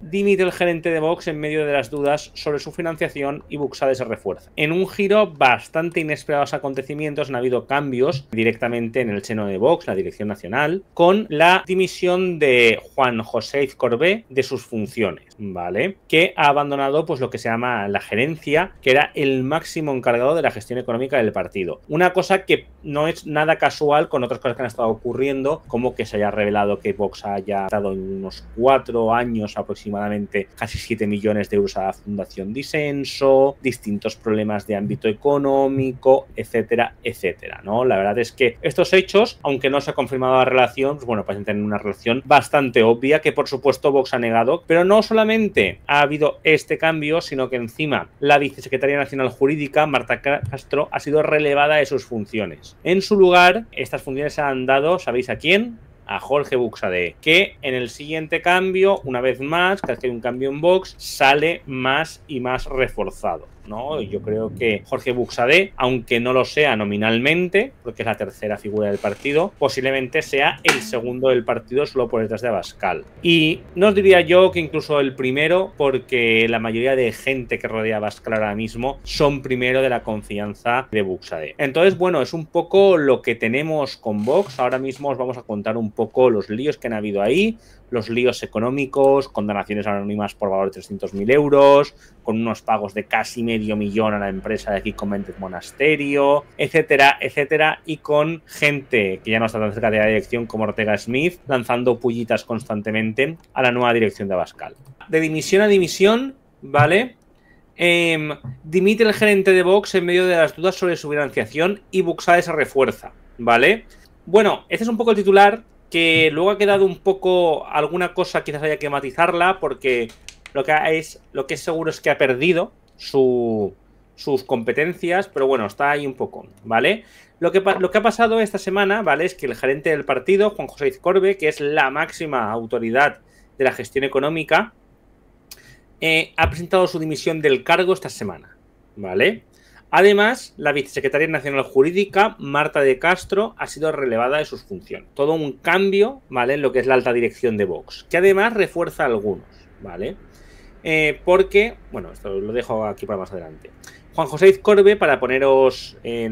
dimite el gerente de Vox en medio de las dudas sobre su financiación y Buxade se refuerza. En un giro bastante inesperado acontecimientos han habido cambios directamente en el seno de Vox, la dirección nacional, con la dimisión de Juan José Corbé de sus funciones, ¿vale? Que ha abandonado pues lo que se llama la gerencia, que era el máximo encargado de la gestión económica del partido. Una cosa que no es nada casual con otras cosas que han estado ocurriendo, como que se haya revelado que Vox haya estado en unos cuatro años aproximadamente aproximadamente casi 7 millones de euros a la Fundación Disenso, distintos problemas de ámbito económico, etcétera, etcétera, ¿no? La verdad es que estos hechos, aunque no se ha confirmado la relación, pues bueno, parecen tener una relación bastante obvia que por supuesto Vox ha negado, pero no solamente ha habido este cambio, sino que encima la vicesecretaria nacional jurídica, Marta Castro, ha sido relevada de sus funciones. En su lugar, estas funciones se han dado, ¿sabéis a quién? a Jorge Buxade, que en el siguiente cambio, una vez más, cada vez que hay un cambio en box, sale más y más reforzado. ¿no? Yo creo que Jorge Buxade, aunque no lo sea nominalmente, porque es la tercera figura del partido, posiblemente sea el segundo del partido solo por detrás de Abascal. Y no os diría yo que incluso el primero, porque la mayoría de gente que rodea a Abascal ahora mismo son primero de la confianza de Buxade. Entonces, bueno, es un poco lo que tenemos con Vox. Ahora mismo os vamos a contar un poco los líos que han habido ahí, los líos económicos, con donaciones anónimas por valor de 300.000 euros, con unos pagos de casi medio millón a la empresa de aquí con Monasterio, etcétera, etcétera, y con gente que ya no está tan cerca de la dirección como Ortega Smith, lanzando pullitas constantemente a la nueva dirección de Abascal. De dimisión a dimisión, ¿vale? Em, dimite el gerente de Vox en medio de las dudas sobre su financiación y a esa refuerza, ¿vale? Bueno, este es un poco el titular que luego ha quedado un poco alguna cosa, quizás haya que matizarla, porque lo que es, lo que seguro es que ha perdido sus competencias, pero bueno, está ahí un poco, ¿vale? Lo que, lo que ha pasado esta semana, ¿vale? Es que el gerente del partido, Juan José Izcorbe, que es la máxima autoridad de la gestión económica, eh, ha presentado su dimisión del cargo esta semana, ¿vale? Además, la vicesecretaria nacional jurídica, Marta de Castro, ha sido relevada de sus funciones. Todo un cambio, ¿vale? En lo que es la alta dirección de Vox, que además refuerza algunos, ¿vale? Eh, porque, bueno, esto lo dejo aquí para más adelante. Juan José Izcorbe, para poneros eh,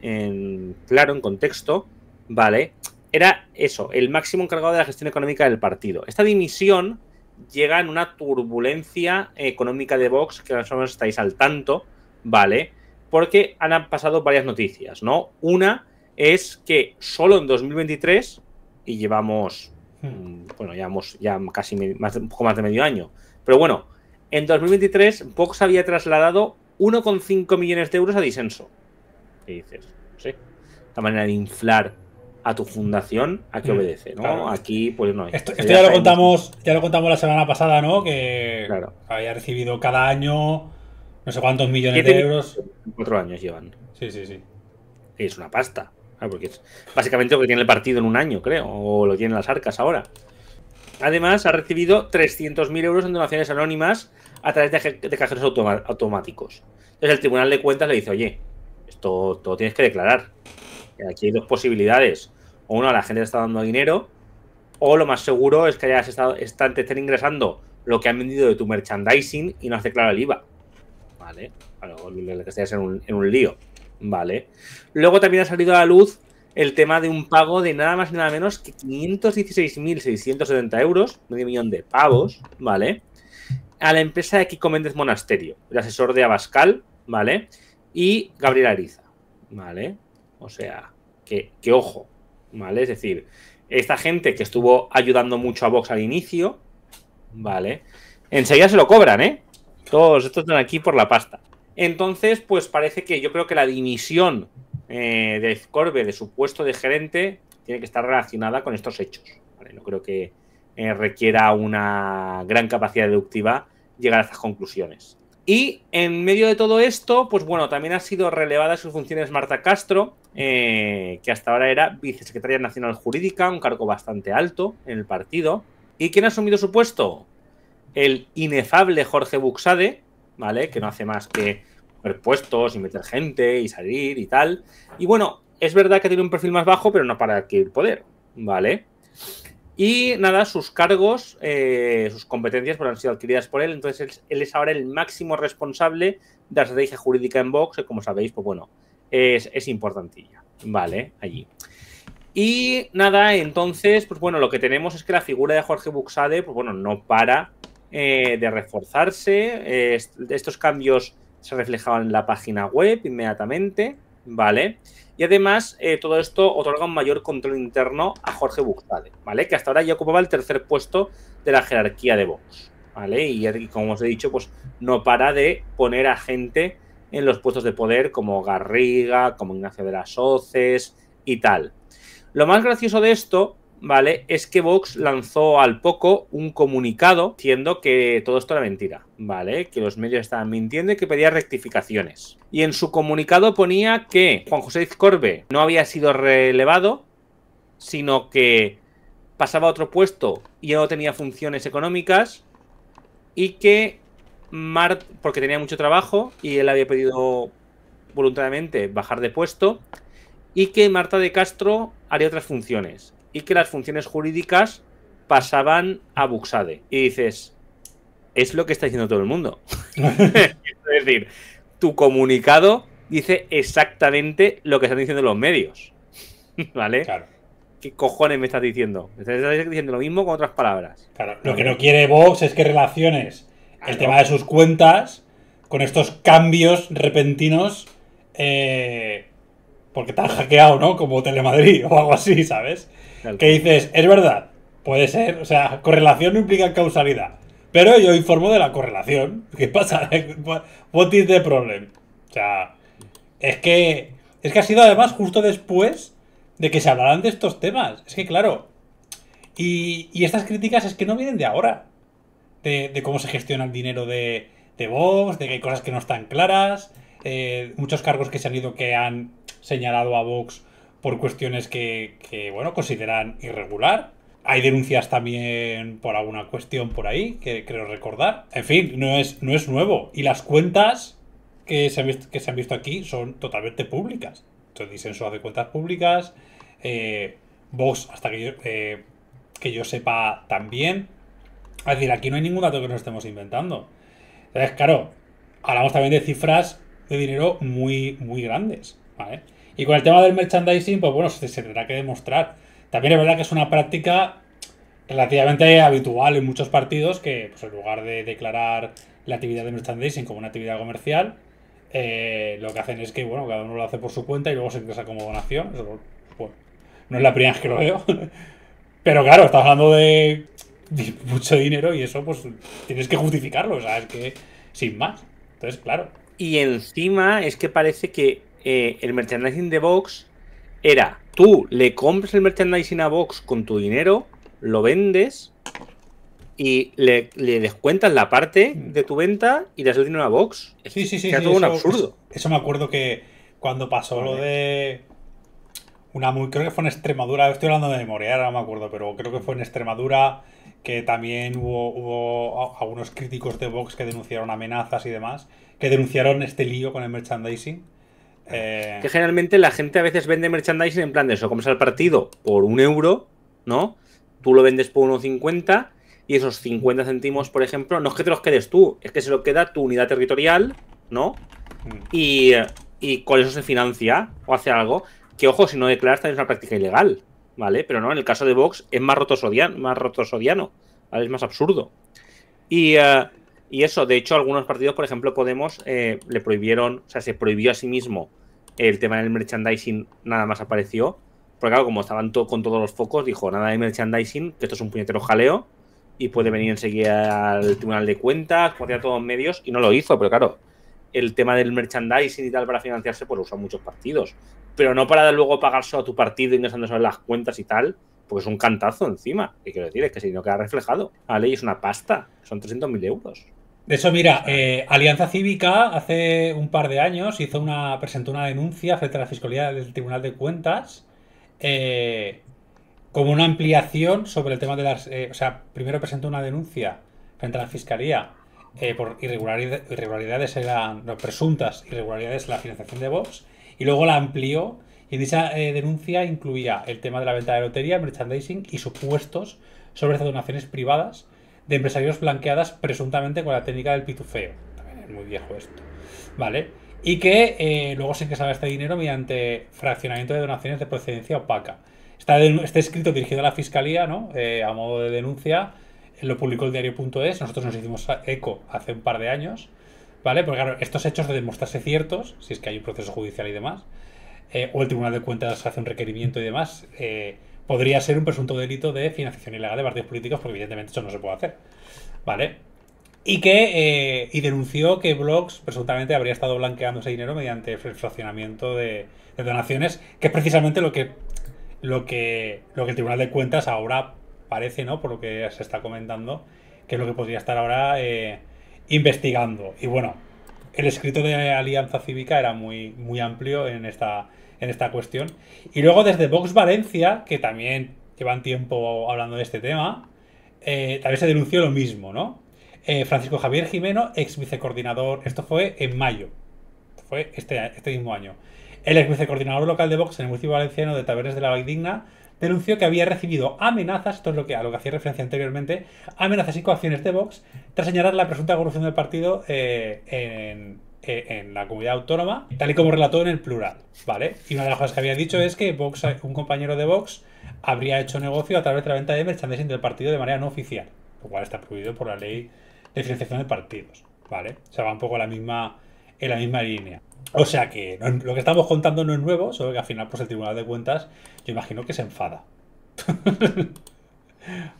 en, claro, en contexto, ¿vale? Era eso, el máximo encargado de la gestión económica del partido. Esta dimisión llega en una turbulencia económica de Vox, que ahora estáis al tanto, ¿vale? porque han pasado varias noticias, ¿no? Una es que solo en 2023, y llevamos, hmm, bueno, ya casi un poco más de medio año, pero bueno, en 2023 Vox había trasladado 1,5 millones de euros a Disenso. Y dices, sí, la manera de inflar a tu fundación a qué hmm, obedece, ¿no? Aquí, pues no. Esto, esto ya, lo contamos, ya lo contamos la semana pasada, ¿no? Que claro. había recibido cada año no sé cuántos millones de euros. Cuatro años llevan. Sí, sí, sí. es una pasta. Porque es básicamente lo que tiene el partido en un año, creo. O lo tienen las arcas ahora. Además, ha recibido 300.000 euros en donaciones anónimas a través de, cajeros automáticos. Entonces el Tribunal de Cuentas le dice, oye, esto todo tienes que declarar. Aquí hay dos posibilidades. O una, la gente está dando dinero, o lo más seguro es que hayas estado, estén ingresando lo que han vendido de tu merchandising y no has declarado el IVA. Vale. Luego que en en un lío. Vale. Luego también ha salido a la luz el tema de un pago de nada más y nada menos que 516.670 euros, medio millón de pavos, ¿vale? A la empresa de Kiko Méndez Monasterio, el asesor de Abascal, ¿vale? Y Gabriela Ariza, ¿vale? O sea, que, que ojo, ¿vale? Es decir, esta gente que estuvo ayudando mucho a Vox al inicio, ¿vale? Enseguida se lo cobran, ¿eh? Todos estos están aquí por la pasta. Entonces, pues parece que yo creo que la dimisión eh, de Corbe de su puesto de gerente tiene que estar relacionada con estos hechos. No creo que eh, requiera una gran capacidad deductiva llegar a estas conclusiones. Y en medio de todo esto, pues bueno, también ha sido relevada sus funciones Marta Castro, eh, que hasta ahora era vicesecretaria nacional jurídica, un cargo bastante alto en el partido. ¿Y quién ha asumido su puesto? el inefable Jorge Buxade, ¿vale? Que no hace más que poner puestos y meter gente y salir y tal. Y bueno, es verdad que tiene un perfil más bajo, pero no para adquirir poder, ¿vale? Y nada, sus cargos, eh, sus competencias pues, han sido adquiridas por él, entonces él, es ahora el máximo responsable de la estrategia jurídica en Vox, que como sabéis, pues bueno, es, es importantilla, ¿vale? Allí. Y nada, entonces, pues bueno, lo que tenemos es que la figura de Jorge Buxade, pues bueno, no para eh, de reforzarse. Eh, estos cambios se reflejaban en la página web inmediatamente, ¿vale? Y además, eh, todo esto otorga un mayor control interno a Jorge Buxade, ¿vale? Que hasta ahora ya ocupaba el tercer puesto de la jerarquía de Vox, ¿vale? Y, como os he dicho, pues no para de poner a gente en los puestos de poder como Garriga, como Ignacio de las Hoces y tal. Lo más gracioso de esto ¿vale? Es que Vox lanzó al poco un comunicado diciendo que todo esto era mentira, ¿vale? Que los medios estaban mintiendo y que pedía rectificaciones. Y en su comunicado ponía que Juan José Izcorbe no había sido relevado, sino que pasaba a otro puesto y no tenía funciones económicas y que Mart, porque tenía mucho trabajo y él había pedido voluntariamente bajar de puesto y que Marta de Castro haría otras funciones y que las funciones jurídicas pasaban a Buxade. Y dices, es lo que está diciendo todo el mundo. es decir, tu comunicado dice exactamente lo que están diciendo los medios. ¿Vale? Claro. ¿Qué cojones me estás diciendo? estás diciendo lo mismo con otras palabras. Claro, lo que no quiere Vox es que relaciones el tema de sus cuentas con estos cambios repentinos eh, porque te hackeado, ¿no? Como Telemadrid o algo así, ¿sabes? Que dices, es verdad, puede ser, o sea, correlación no implica causalidad. Pero yo informo de la correlación. ¿Qué pasa? What is the problem? O sea, es que, es que ha sido además justo después de que se hablaran de estos temas. Es que claro. Y, estas críticas es que no vienen de ahora. De, cómo se gestiona el dinero de, Vox, de que hay cosas que no están claras, eh, muchos cargos que se han ido que han señalado a Vox por cuestiones que, bueno, consideran irregular. Hay denuncias también por alguna cuestión por ahí, que creo recordar. En fin, no es, no es nuevo. Y las cuentas que se, han visto, que se han visto aquí son totalmente públicas. Entonces dicen de cuentas públicas. Eh, Vox, hasta que yo, eh, que yo sepa también. Es decir, aquí no hay ningún dato que nos estemos inventando. Entonces, claro, hablamos también de cifras de dinero muy, muy grandes. ¿vale? Y con el tema del merchandising, pues bueno, se, tendrá que demostrar. También es verdad que es una práctica relativamente habitual en muchos partidos que, pues en lugar de declarar la actividad de merchandising como una actividad comercial, eh, lo que hacen es que, bueno, cada uno lo hace por su cuenta y luego se ingresa como donación. Eso, no es la primera vez que lo veo. Pero claro, estás hablando de, mucho dinero y eso, pues tienes que justificarlo, sabes que sin más. Entonces, claro. Y encima es que parece que eh, el merchandising de Vox era tú le compras el merchandising a Vox con tu dinero, lo vendes y le, descuentas la parte de tu venta y le das el dinero a Vox. Sí, sí, sí. sí, eso, un absurdo. Eso me acuerdo que cuando pasó lo de una muy, creo que fue en Extremadura, estoy hablando de memoria, ahora no me acuerdo, pero creo que fue en Extremadura que también hubo algunos críticos de Vox que denunciaron amenazas y demás, que denunciaron este lío con el merchandising. Eh, que generalmente la gente a veces vende merchandising en plan de eso, comes al partido por un euro, ¿no? Tú lo vendes por 1,50 y esos 50 céntimos, por ejemplo, no es que te los quedes tú, es que se lo queda tu unidad territorial, ¿no? Mm. Y, y con eso se financia o hace algo. Que ojo, si no declaras también es una práctica ilegal, ¿vale? Pero no, en el caso de Vox es más rotosodiano, más rotosodiano, Es más absurdo. Y, eh, y eso, de hecho, algunos partidos, por ejemplo, Podemos eh, le prohibieron, o sea, se prohibió a sí mismo el tema del merchandising, nada más apareció. Porque claro, como estaban con todos los focos, dijo, nada de merchandising, que esto es un puñetero jaleo y puede venir enseguida al Tribunal de Cuentas, podía todos los medios, y no lo hizo, pero claro, el tema del merchandising y tal para financiarse, pues lo usan muchos partidos. Pero no para luego pagarse a tu partido ingresándose en las cuentas y tal, porque es un cantazo encima. Y quiero decir? Es que si no queda reflejado. La ley es una pasta, son 300.000 euros. De eso, mira, eh, Alianza Cívica hace un par de años hizo una, presentó una denuncia frente a la Fiscalía del Tribunal de Cuentas eh, como una ampliación sobre el tema de las... Eh, o sea, primero presentó una denuncia frente a la Fiscalía por irregularidades, eran presuntas irregularidades en la financiación de Vox y luego la amplió y en esa denuncia incluía el tema de la venta de lotería, merchandising y supuestos sobre donaciones privadas de empresarios blanqueadas presuntamente con la técnica del pitufeo. También es muy viejo esto. ¿Vale? Y que eh, luego se salga este dinero mediante fraccionamiento de donaciones de procedencia opaca. Está, escrito dirigido a la fiscalía, ¿no? Eh, a modo de denuncia. Lo publicó el diario.es. Nosotros nos hicimos eco hace un par de años. ¿Vale? Porque claro, estos hechos de demostrarse ciertos, si es que hay un proceso judicial y demás, eh, o el Tribunal de Cuentas hace un requerimiento y demás, podría ser un presunto delito de financiación ilegal de partidos políticos, porque evidentemente eso no se puede hacer. ¿Vale? Y que eh, denunció que Blogs presuntamente habría estado blanqueando ese dinero mediante fraccionamiento de, donaciones, que es precisamente lo que, lo, que, lo que el Tribunal de Cuentas ahora parece, ¿no? Por lo que se está comentando, que es lo que podría estar ahora eh, investigando. Y bueno, el escrito de Alianza Cívica era muy, muy amplio en esta en esta cuestión. Y luego desde Vox Valencia, que también llevan tiempo hablando de este tema, tal eh, también se denunció lo mismo, ¿no? Eh, Francisco Javier Jimeno, ex vicecoordinador, esto fue en mayo, fue este, este, mismo año. El ex vicecoordinador local de Vox en el municipio valenciano de Tabernes de la Valdigna. denunció que había recibido amenazas, esto es lo que, a lo que hacía referencia anteriormente, amenazas y coacciones de Vox tras señalar la presunta corrupción del partido eh, en, eh, en la comunidad autónoma, tal y como relató en el plural, ¿vale? Y una de las cosas que había dicho es que Vox, un compañero de Vox habría hecho negocio a través de la venta de merchandising del partido de manera no oficial, lo cual está prohibido por la ley de financiación de partidos, ¿vale? O sea, va un poco en la misma, la misma línea. O sea que lo que estamos contando no es nuevo, solo que al final, por pues, el Tribunal de Cuentas, yo imagino que se enfada.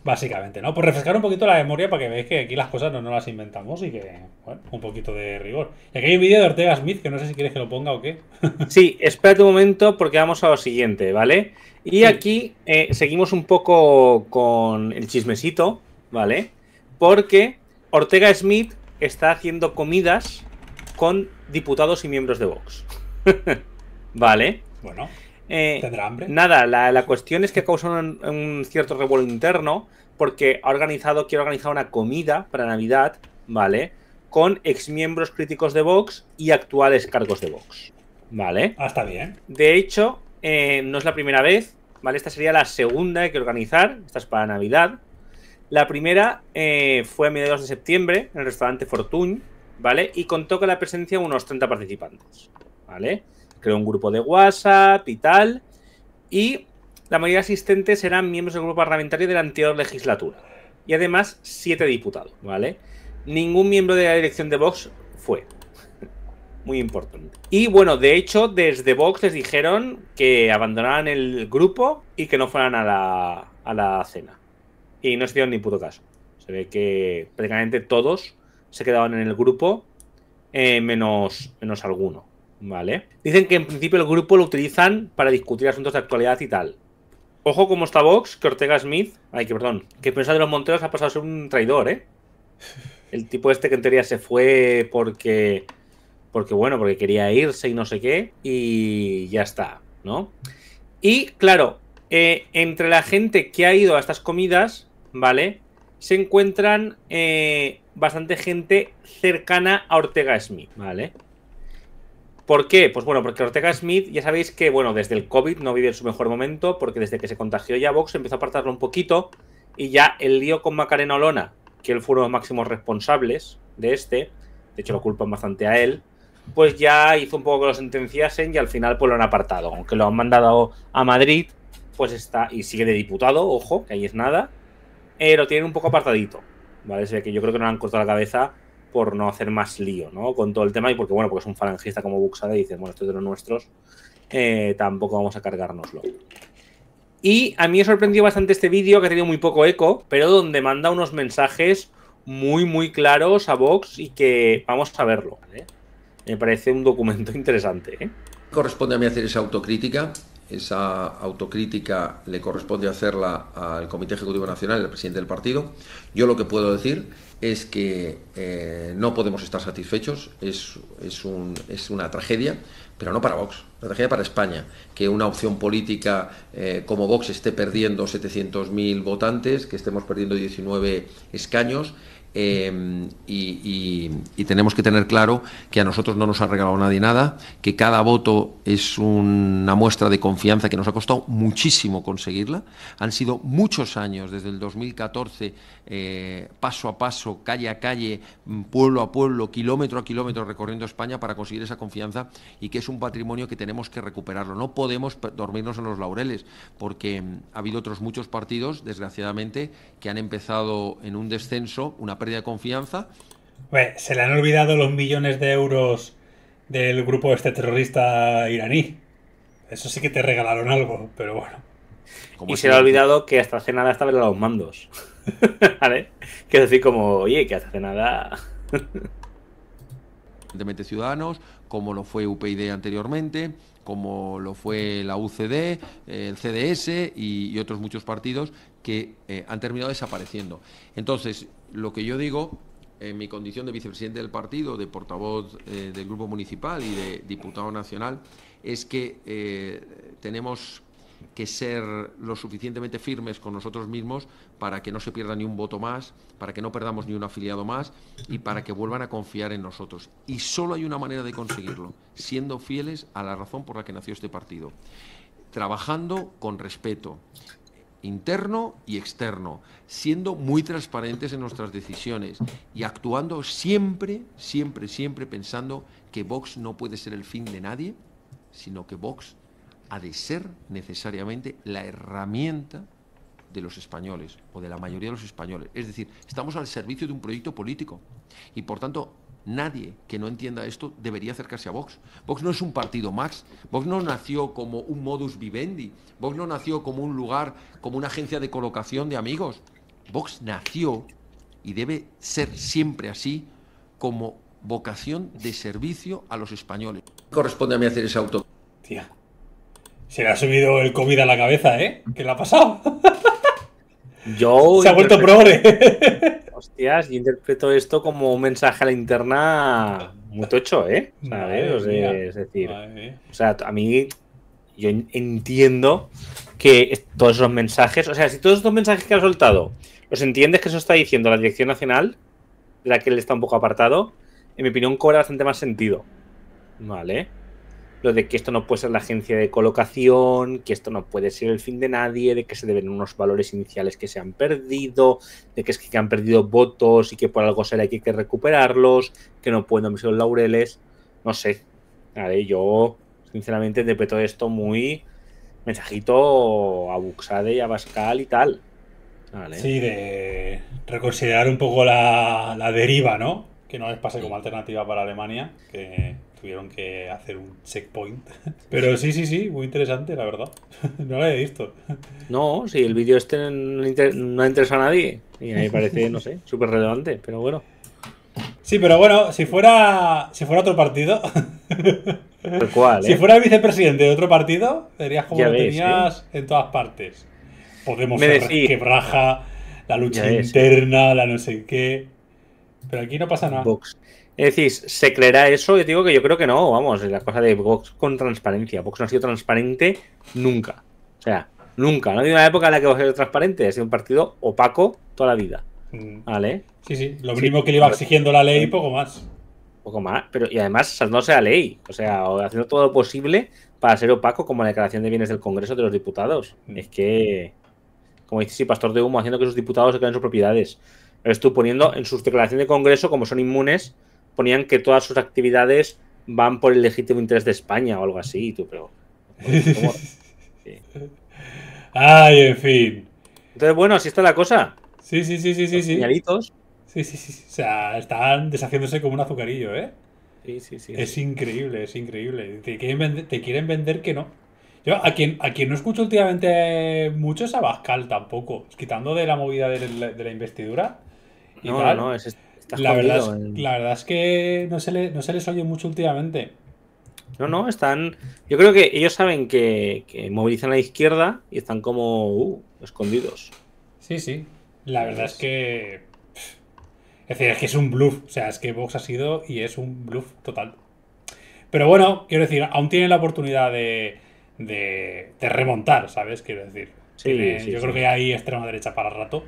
Básicamente, ¿no? Por refrescar un poquito la memoria para que veáis que aquí las cosas no, las inventamos y que, bueno, un poquito de rigor. Y aquí hay un vídeo de Ortega Smith que no sé si quieres que lo ponga o qué. Sí, espérate un momento porque vamos a lo siguiente, ¿vale? Y aquí eh, seguimos un poco con el chismecito, ¿vale? Porque Ortega Smith está haciendo comidas con diputados y miembros de Vox. ¿Vale? Bueno. Eh, hambre? Nada, la, cuestión es que ha un, un, cierto revuelo interno porque ha organizado, Quiero organizar una comida para Navidad, ¿vale? Con exmiembros críticos de Vox y actuales cargos de Vox, ¿vale? Ah, está bien. De hecho, eh, no es la primera vez, ¿vale? Esta sería la segunda que hay que organizar, esta es para Navidad. La primera eh, fue a mediados de septiembre en el restaurante Fortune, ¿vale? Y contó con la presencia de unos 30 participantes, ¿vale? creó un grupo de WhatsApp y tal, y la mayoría de asistentes eran miembros del grupo parlamentario de la anterior legislatura, y además siete diputados, ¿vale? Ningún miembro de la dirección de Vox fue. Muy importante. Y bueno, de hecho, desde Vox les dijeron que abandonaran el grupo y que no fueran a la, cena. Y no se dieron ni puto caso. Se ve que prácticamente todos se quedaban en el grupo, eh, menos, menos alguno. Dicen que en principio el grupo lo utilizan para discutir asuntos de actualidad y tal. Ojo como está Vox, que Ortega Smith, ay, que perdón, que pensad de los Monteros ha pasado a ser un traidor, ¿eh? El tipo este que en teoría se fue porque, porque bueno, porque quería irse y no sé qué, y ya está, ¿no? Y claro, eh, entre la gente que ha ido a estas comidas, ¿vale? Se encuentran eh, bastante gente cercana a Ortega Smith, ¿vale? ¿Por qué? Pues bueno, porque Ortega Smith, ya sabéis que, bueno, desde el COVID no vive en su mejor momento, porque desde que se contagió ya Vox empezó a apartarlo un poquito y ya el lío con Macarena Olona, que él de los máximos responsables de este, de hecho lo culpan bastante a él, pues ya hizo un poco que lo sentenciasen y al final pues lo han apartado, aunque lo han mandado a Madrid, pues está, y sigue de diputado, ojo, que ahí es nada, pero tiene tienen un poco apartadito, ¿vale? Se que yo creo que no le han cortado la cabeza por no hacer más lío, ¿no? Con todo el tema y porque, bueno, porque es un falangista como Buxada y dice, bueno, esto es de los nuestros, eh, tampoco vamos a cargárnoslo. Y a mí me sorprendió bastante este vídeo, que ha tenido muy poco eco, pero donde manda unos mensajes muy, muy claros a Vox y que vamos a verlo. ¿vale? Me parece un documento interesante. ¿eh? Corresponde a mí hacer esa autocrítica esa autocrítica le corresponde hacerla al Comité Ejecutivo Nacional, al presidente del partido. Yo lo que puedo decir es que eh, no podemos estar satisfechos, es, una tragedia, pero no para Vox, una tragedia para España, que una opción política eh, como Vox esté perdiendo 700.000 votantes, que estemos perdiendo 19 escaños. Eh, y, tenemos que tener claro que a nosotros no nos ha regalado nadie nada, que cada voto es una muestra de confianza que nos ha costado muchísimo conseguirla. Han sido muchos años, desde el 2014, eh, paso a paso, calle a calle, mm, pueblo a pueblo, kilómetro a kilómetro recorriendo España para conseguir esa confianza y que es un patrimonio que tenemos que recuperarlo. No podemos dormirnos en los laureles, porque mm, ha habido otros muchos partidos, desgraciadamente, que han empezado en un descenso, una pérdida de confianza. se le han olvidado los millones de euros del grupo este terrorista iraní. Eso sí que te regalaron algo, pero bueno. Y se le ha olvidado que hasta hace nada estaban los mandos. ¿Vale? Quiero decir, como, oye, que hasta hace nada. de Ciudadanos, como lo fue UPyD anteriormente, como lo fue la UCD, el CDS y, otros muchos partidos que eh, han terminado desapareciendo. Entonces, lo que yo digo, en mi condición de vicepresidente del partido, de portavoz eh, del grupo municipal y de diputado nacional, es que eh, tenemos que ser lo suficientemente firmes con nosotros mismos para que no se pierda ni un voto más, para que no perdamos ni un afiliado más y para que vuelvan a confiar en nosotros. Y solo hay una manera de conseguirlo, siendo fieles a la razón por la que nació este partido, trabajando con respeto, interno y externo, siendo muy transparentes en nuestras decisiones y actuando siempre, siempre, siempre pensando que Vox no puede ser el fin de nadie, sino que Vox ha de ser necesariamente la herramienta de los españoles o de la mayoría de los españoles. Es decir, estamos al servicio de un proyecto político y por tanto nadie que no entienda esto debería acercarse a Vox. Vox no es un partido Max. Vox no nació como un modus vivendi. Vox no nació como un lugar, como una agencia de colocación de amigos. Vox nació y debe ser siempre así como vocación de servicio a los españoles. Corresponde a mí hacer ese auto. Se le ha subido el COVID a la cabeza, ¿eh? ¿Qué le ha pasado? Yo. Se ha vuelto progre. Hostias, yo interpreto esto como un mensaje a la interna muy tocho, ¿eh? O sea, ¿eh? es decir, o sea, a mí yo entiendo que todos esos mensajes, o sea, si todos estos mensajes que ha soltado, los entiendes que eso está diciendo la dirección nacional, la que él está un poco apartado, en mi opinión cobra bastante más sentido. ¿Vale? lo de que esto no puede ser la agencia de colocación, que esto no puede ser el fin de nadie, de que se deben unos valores iniciales que se han perdido, de que es que han perdido votos y que por algo será que hay que recuperarlos, que no pueden dormirse los laureles, no sé. yo sinceramente interpreto esto muy mensajito a Buxade y a Bascal y tal. Sí, de reconsiderar un poco la deriva, ¿no? que no les pase como alternativa para Alemania, que tuvieron que hacer un checkpoint. Pero sí, sí, sí, muy interesante, la verdad. No lo he visto. No, sí, el vídeo este no, interesa a nadie. Y me parece, no sé, súper relevante, pero bueno. Sí, pero bueno, si fuera, si fuera otro partido. Cual, Si ¿eh? fuera el vicepresidente de otro partido, Verías como lo tenías ¿eh? en todas partes. Podemos que ver braja la lucha ¿eh? interna, la no sé qué. Pero aquí no pasa nada. Es decir, ¿se creerá eso? Yo digo que yo creo que no, vamos, la cosa de Vox con transparencia. Vox no ha sido transparente nunca. O sea, nunca. No ha habido una época en la que Vox ha sido transparente, ha sido un partido opaco toda la vida. Mm. ¿Vale? Sí, sí, lo mismo que le iba exigiendo la ley, poco más. Poco más, pero y además saltándose la ley, o sea, haciendo todo lo posible para ser opaco como la declaración de bienes del Congreso de los diputados. Mm. Es que, como dice, sí, pastor de humo, haciendo que sus diputados se queden sus propiedades tú poniendo en sus declaraciones de Congreso, como son inmunes, ponían que todas sus actividades van por el legítimo interés de España o algo así, pero... Ay, en fin. Entonces, bueno, así está la cosa. Sí, sí, sí, sí, sí. Señalitos. Sí, sí, sí. O sea, están deshaciéndose como un azucarillo, ¿eh? Sí, sí, sí. Es increíble, es increíble. Te quieren, vender, que no. Yo a quien, a quien no escucho últimamente mucho es a Bascal tampoco. Quitando de la movida de la investidura, no, No, es, la, verdad es, la verdad es que no se, no se les oye mucho últimamente. No, no, están. Yo creo que ellos saben que, movilizan a la izquierda y están como uh, escondidos. Sí, sí. La verdad es que. Es decir, es que es un bluff. O sea, es que Vox ha sido y es un bluff total. Pero bueno, quiero decir, aún tienen la oportunidad de, de, remontar, ¿sabes? Quiero decir. Sí, yo creo que hay extrema derecha para rato.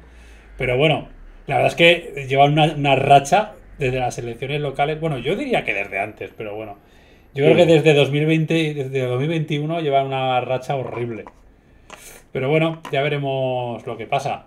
Pero bueno, la verdad es que llevan una, racha desde las elecciones locales. Bueno, yo diría que desde antes, pero bueno. Yo creo que desde 2020 desde 2021 lleva una racha horrible. Pero bueno, ya veremos lo que pasa.